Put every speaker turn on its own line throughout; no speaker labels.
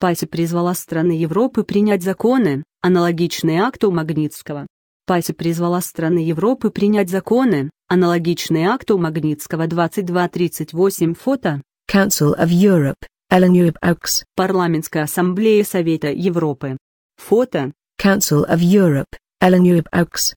Пати призвала страны Европы принять законы, аналогичные акту Магнитского. Пати призвала страны Европы принять законы, аналогичные акту Магнитского 2238 фото. Council of Europe, Ellen Europe Парламентская ассамблея Совета Европы. Фото. Council of Europe, Ellen Europe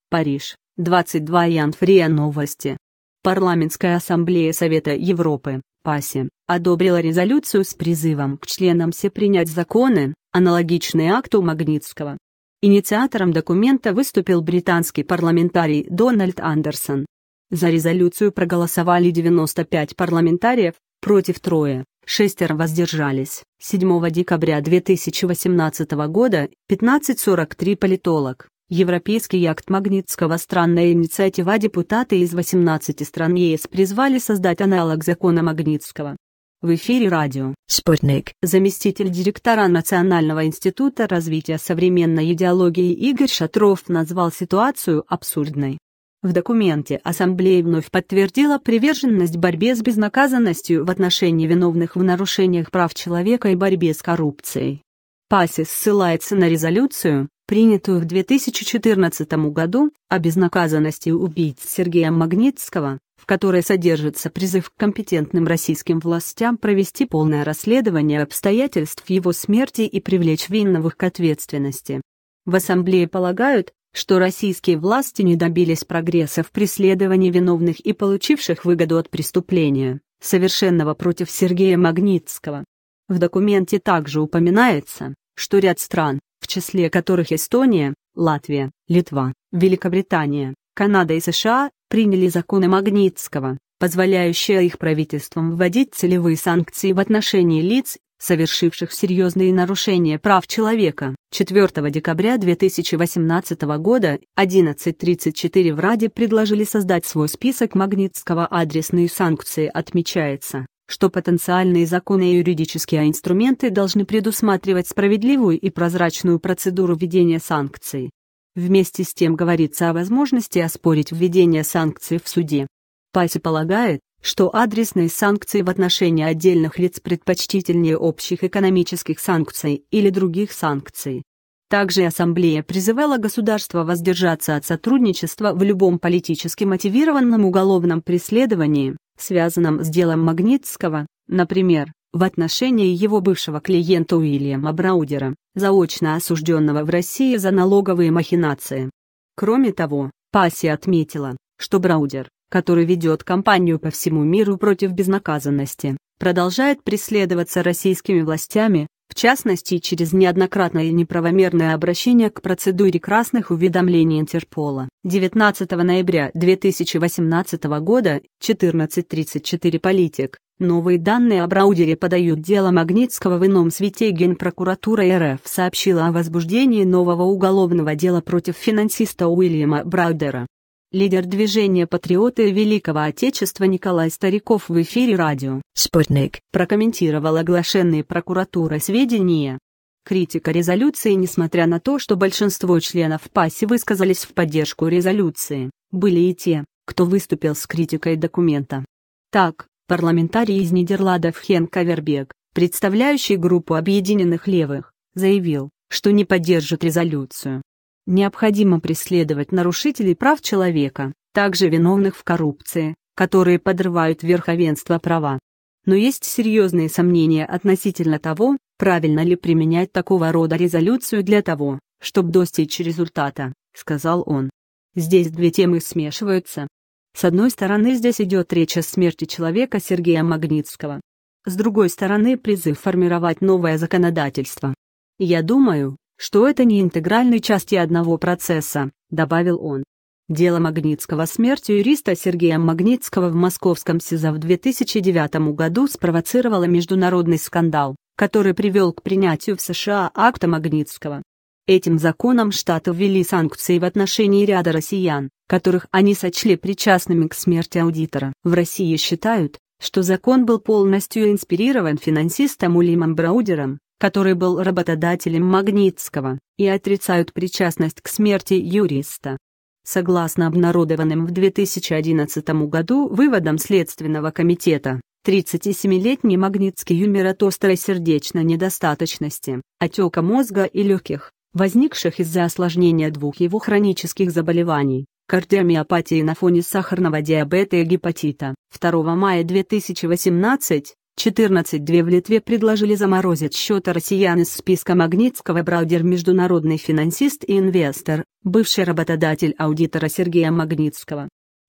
Париж, 22 января новости. Парламентская ассамблея Совета Европы, ПАСЕ, одобрила резолюцию с призывом к членам все принять законы, аналогичные акту Магнитского. Инициатором документа выступил британский парламентарий Дональд Андерсон. За резолюцию проголосовали 95 парламентариев, против трое, шестеро воздержались. 7 декабря 2018 года 1543 политолог, Европейский яхт Магнитского странная инициатива депутаты из 18 стран ЕС призвали создать аналог закона Магнитского. В эфире радио «Спутник» заместитель директора Национального института развития современной идеологии Игорь Шатров назвал ситуацию абсурдной. В документе Ассамблея вновь подтвердила приверженность борьбе с безнаказанностью в отношении виновных в нарушениях прав человека и борьбе с коррупцией. ПАСИ ссылается на резолюцию, принятую в 2014 году о безнаказанности убийц Сергея Магнитского, в которой содержится призыв к компетентным российским властям провести полное расследование обстоятельств его смерти и привлечь виновных к ответственности. В Ассамблее полагают, что российские власти не добились прогресса в преследовании виновных и получивших выгоду от преступления, совершенного против Сергея Магнитского. В документе также упоминается, что ряд стран, числе которых Эстония, Латвия, Литва, Великобритания, Канада и США, приняли законы Магнитского, позволяющие их правительствам вводить целевые санкции в отношении лиц, совершивших серьезные нарушения прав человека. 4 декабря 2018 года 11.34 в Раде предложили создать свой список Магнитского адресные санкции отмечается, что потенциальные законы и юридические инструменты должны предусматривать справедливую и прозрачную процедуру введения санкций. Вместе с тем говорится о возможности оспорить введение санкций в суде. Пати полагает, что адресные санкции в отношении отдельных лиц предпочтительнее общих экономических санкций или других санкций. Также Ассамблея призывала государства воздержаться от сотрудничества в любом политически мотивированном уголовном преследовании, связанном с делом Магнитского, например, в отношении его бывшего клиента Уильяма Браудера, заочно осужденного в России за налоговые махинации. Кроме того, Пасси отметила, что Браудер, который ведет кампанию по всему миру против безнаказанности, продолжает преследоваться российскими властями, частности, через неоднократное неправомерное обращение к процедуре красных уведомлений Интерпола. 19 ноября 2018 года 14.34 политик. Новые данные о Браудере подают дело Магнитского в ином свете Генпрокуратура РФ сообщила о возбуждении нового уголовного дела против финансиста Уильяма Браудера лидер движения «Патриоты Великого Отечества» Николай Стариков в эфире радио «Спутник» прокомментировал оглашенные прокуратурой сведения. Критика резолюции Несмотря на то, что большинство членов ПАСИ высказались в поддержку резолюции, были и те, кто выступил с критикой документа. Так, парламентарий из Нидерландов Хен Кавербек, представляющий группу объединенных левых, заявил, что не поддержит резолюцию. Необходимо преследовать нарушителей прав человека, также виновных в коррупции, которые подрывают верховенство права. Но есть серьезные сомнения относительно того, правильно ли применять такого рода резолюцию для того, чтобы достичь результата, сказал он. Здесь две темы смешиваются. С одной стороны здесь идет речь о смерти человека Сергея Магнитского. С другой стороны призыв формировать новое законодательство. Я думаю, что это не интегральной части одного процесса, добавил он. Дело Магнитского смерти юриста Сергея Магнитского в московском СИЗО в 2009 году спровоцировало международный скандал, который привел к принятию в США акта Магнитского. Этим законом штаты ввели санкции в отношении ряда россиян, которых они сочли причастными к смерти аудитора. В России считают, что закон был полностью инспирирован финансистом Улимом Браудером, который был работодателем Магнитского, и отрицают причастность к смерти юриста. Согласно обнародованным в 2011 году выводам Следственного комитета, 37-летний Магнитский умер от острой сердечной недостаточности, отека мозга и легких, возникших из-за осложнения двух его хронических заболеваний – кардиомиопатии на фоне сахарного диабета и гепатита. 2 мая 2018 14 две в Литве предложили заморозить счеты россиян из списка Магнитского Браудер международный финансист и инвестор, бывший работодатель аудитора Сергея Магнитского.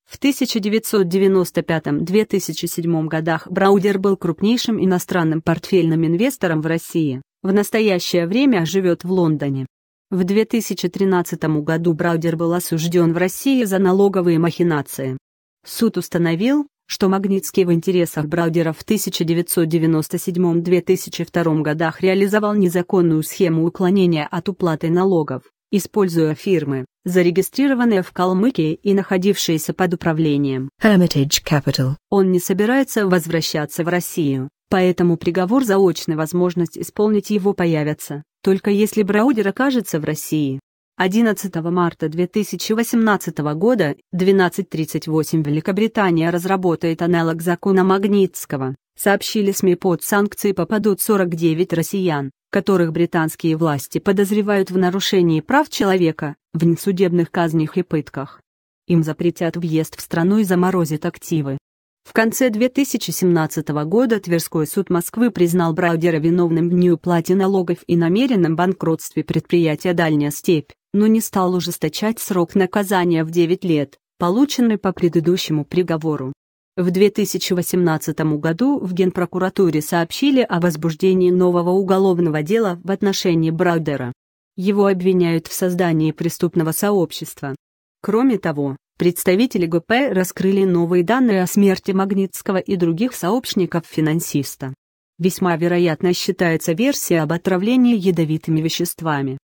В 1995-2007 годах Браудер был крупнейшим иностранным портфельным инвестором в России, в настоящее время живет в Лондоне. В 2013 году Браудер был осужден в России за налоговые махинации. Суд установил, что Магнитский в интересах Браудера в 1997-2002 годах реализовал незаконную схему уклонения от уплаты налогов, используя фирмы, зарегистрированные в Калмыкии и находившиеся под управлением Hermitage Capital. Он не собирается возвращаться в Россию, поэтому приговор заочный возможность исполнить его появится, только если Браудер окажется в России. 11 марта 2018 года 12.38 Великобритания разработает аналог закона Магнитского, сообщили СМИ под санкции попадут 49 россиян, которых британские власти подозревают в нарушении прав человека, в несудебных казнях и пытках. Им запретят въезд в страну и заморозят активы. В конце 2017 года Тверской суд Москвы признал Браудера виновным в неуплате налогов и намеренном банкротстве предприятия «Дальняя степь», но не стал ужесточать срок наказания в 9 лет, полученный по предыдущему приговору. В 2018 году в Генпрокуратуре сообщили о возбуждении нового уголовного дела в отношении Браудера. Его обвиняют в создании преступного сообщества. Кроме того, Представители ГП раскрыли новые данные о смерти Магнитского и других сообщников финансиста. Весьма вероятно считается версия об отравлении ядовитыми веществами.